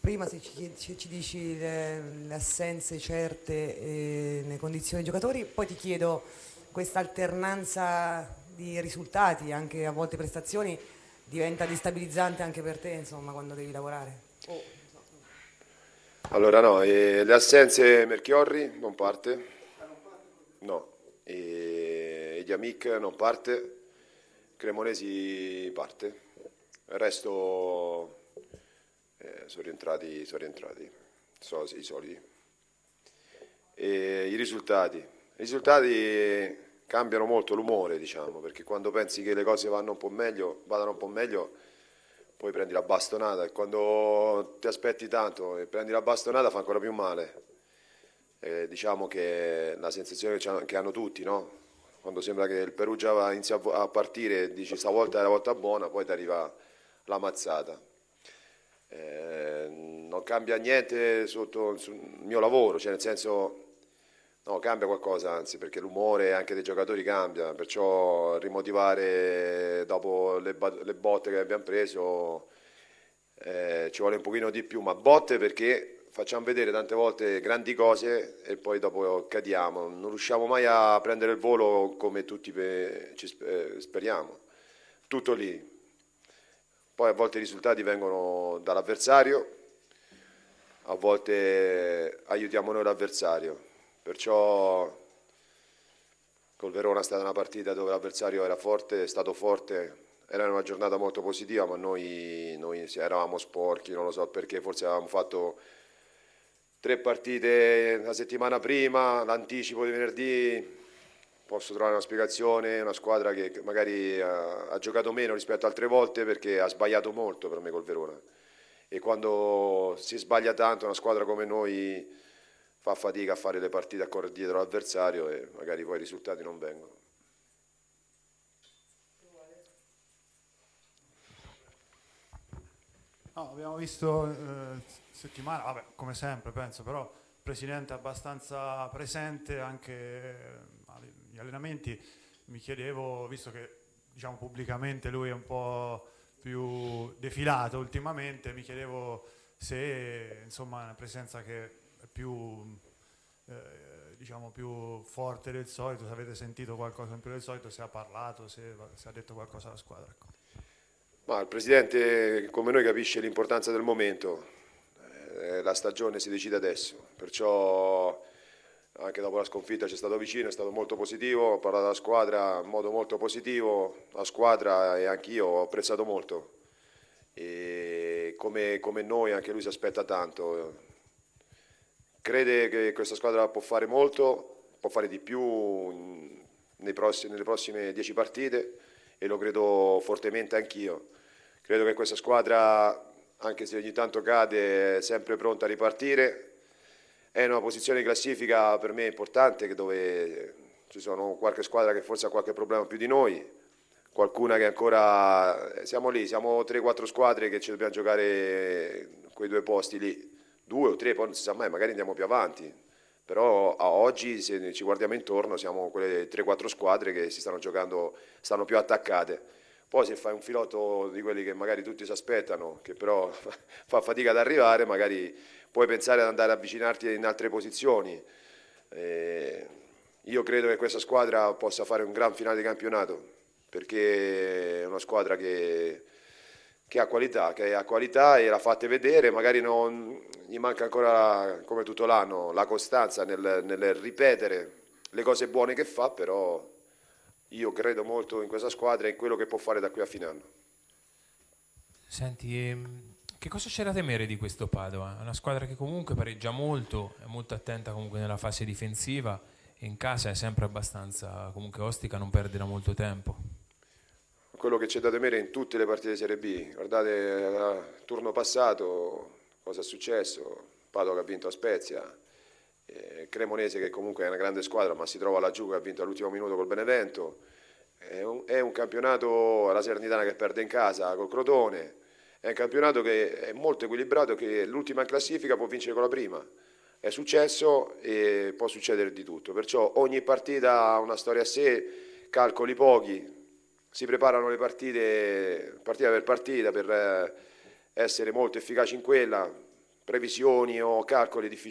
prima se ci, ci, ci dici le, le, assenze certe e eh, le condizioni dei giocatori, poi ti chiedo questa alternanza di risultati, anche a volte prestazioni, diventa destabilizzante anche per te insomma, quando devi lavorare? Oh. Allora no, eh, le assenze Merchiorri non parte, no, e, e Diamic non parte, Cremonesi parte, resto sono rientrati, sono rientrati, sono i soliti. E I risultati? I risultati cambiano molto l'umore, diciamo, perché quando pensi che le cose vanno un po' meglio, vadano un po' meglio, poi prendi la bastonata e quando ti aspetti tanto e prendi la bastonata fa ancora più male. Eh, diciamo che la sensazione che hanno tutti, no? quando sembra che il Perugia inizia a partire, dici stavolta è la volta buona, poi ti arriva la mazzata eh, non cambia niente sotto il mio lavoro, cioè nel senso no, cambia qualcosa, anzi perché l'umore anche dei giocatori cambia, perciò rimotivare dopo le, le botte che abbiamo preso eh, ci vuole un pochino di più, ma botte perché facciamo vedere tante volte grandi cose e poi dopo cadiamo, non riusciamo mai a prendere il volo come tutti ci eh, speriamo. Tutto lì, poi a volte i risultati vengono dall'avversario, a volte aiutiamo noi l'avversario, perciò col Verona è stata una partita dove l'avversario era forte, è stato forte, era una giornata molto positiva, ma noi, noi eravamo sporchi, non lo so perché, forse avevamo fatto tre partite la settimana prima, l'anticipo di venerdì, posso trovare una spiegazione, una squadra che magari ha, eh, ha giocato meno rispetto altre volte perché ha sbagliato molto per me col Verona e quando si sbaglia tanto una squadra come noi fa fatica a fare le partite a correre dietro l'avversario e magari poi i risultati non vengono. No, abbiamo visto eh, settimana, vabbè, come sempre penso, però il Presidente abbastanza presente anche allenamenti mi chiedevo, visto che diciamo, pubblicamente lui è un po' più defilato ultimamente, mi chiedevo se insomma una presenza che è più, eh, diciamo, più forte del solito, se avete sentito qualcosa in più del solito, se ha parlato, se, se ha detto qualcosa alla squadra. Ecco. Ma il Presidente come noi capisce l'importanza del momento, eh, la stagione si decide adesso, perciò anche dopo la sconfitta ci è stato vicino, è stato molto positivo, ha parlato alla squadra in modo molto positivo, la squadra e anch'io ho apprezzato molto. E come, come noi anche lui si aspetta tanto. Crede che questa squadra può fare molto, può fare di più prossimi, nelle prossime dieci partite e lo credo fortemente anch'io. Credo che questa squadra, anche se ogni tanto cade, è sempre pronta a ripartire è una posizione in classifica per me importante dove eh, ci sono qualche squadra che forse ha qualche problema più di noi, qualcuna che ancora... Eh, siamo lì, siamo 3-4 squadre che ci dobbiamo giocare quei due posti lì, due o tre, poi non si sa mai, magari andiamo più avanti. Però a oggi, se ci guardiamo intorno, siamo quelle 3-4 squadre che si stanno giocando, stanno più attaccate poi se fai un filotto di quelli che magari tutti si aspettano, che però fa fatica ad arrivare, magari puoi pensare ad andare ad avvicinarti in altre posizioni. Eh, io credo che questa squadra possa fare un gran finale di campionato, perché è una squadra che, che ha qualità, che ha qualità e la fate vedere, magari non, gli manca ancora, come tutto l'anno, la costanza nel, nel ripetere le cose buone che fa, però io credo molto in questa squadra e in quello che può fare da qui a fine anno. Senti, ehm, che cosa c'è da temere di questo Padova? È una squadra che comunque pareggia molto, è molto attenta comunque nella fase difensiva e in casa è sempre abbastanza comunque ostica, non perderà molto tempo quello che c'è da temere in tutte le partite di Serie B. Guardate, eh, turno passato cosa è successo? Padova ha vinto a Spezia, eh, Cremonese che comunque è una grande squadra ma si trova laggiù che ha vinto all'ultimo minuto col Benevento, è un, è un campionato la Sernitana che perde in casa col Crotone, è un campionato che è molto equilibrato che l'ultima in classifica può vincere con la prima, è successo e può succedere di tutto, perciò ogni partita ha una storia a sé, calcoli pochi, si preparano le partite partita per partita per eh, essere molto efficaci in quella, previsioni o calcoli difficili.